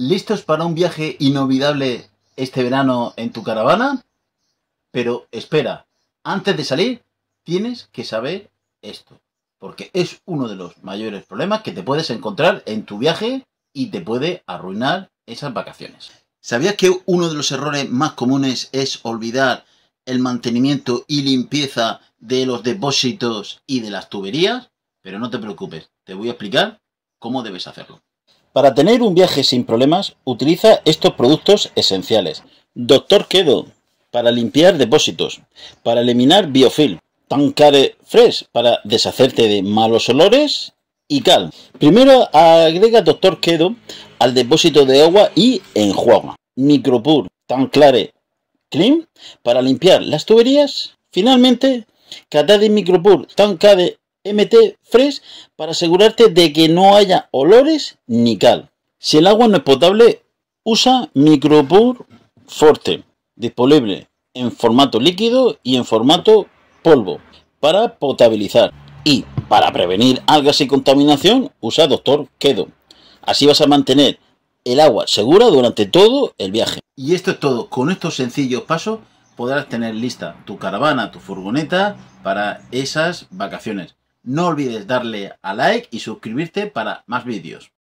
¿Listos para un viaje inolvidable este verano en tu caravana? Pero espera, antes de salir tienes que saber esto, porque es uno de los mayores problemas que te puedes encontrar en tu viaje y te puede arruinar esas vacaciones. ¿Sabías que uno de los errores más comunes es olvidar el mantenimiento y limpieza de los depósitos y de las tuberías? Pero no te preocupes, te voy a explicar cómo debes hacerlo. Para tener un viaje sin problemas, utiliza estos productos esenciales. Doctor Kedo, para limpiar depósitos, para eliminar biofil, Tancare Fresh, para deshacerte de malos olores y cal. Primero agrega Doctor Kedo al depósito de agua y enjuaga. Micropur, Tanclare Cream, para limpiar las tuberías. Finalmente, Catade Micropur, Tancade MT Fresh para asegurarte de que no haya olores ni cal. Si el agua no es potable, usa Micropur Forte, disponible en formato líquido y en formato polvo, para potabilizar. Y para prevenir algas y contaminación, usa Doctor Kedo. Así vas a mantener el agua segura durante todo el viaje. Y esto es todo. Con estos sencillos pasos podrás tener lista tu caravana, tu furgoneta para esas vacaciones. No olvides darle a like y suscribirte para más vídeos.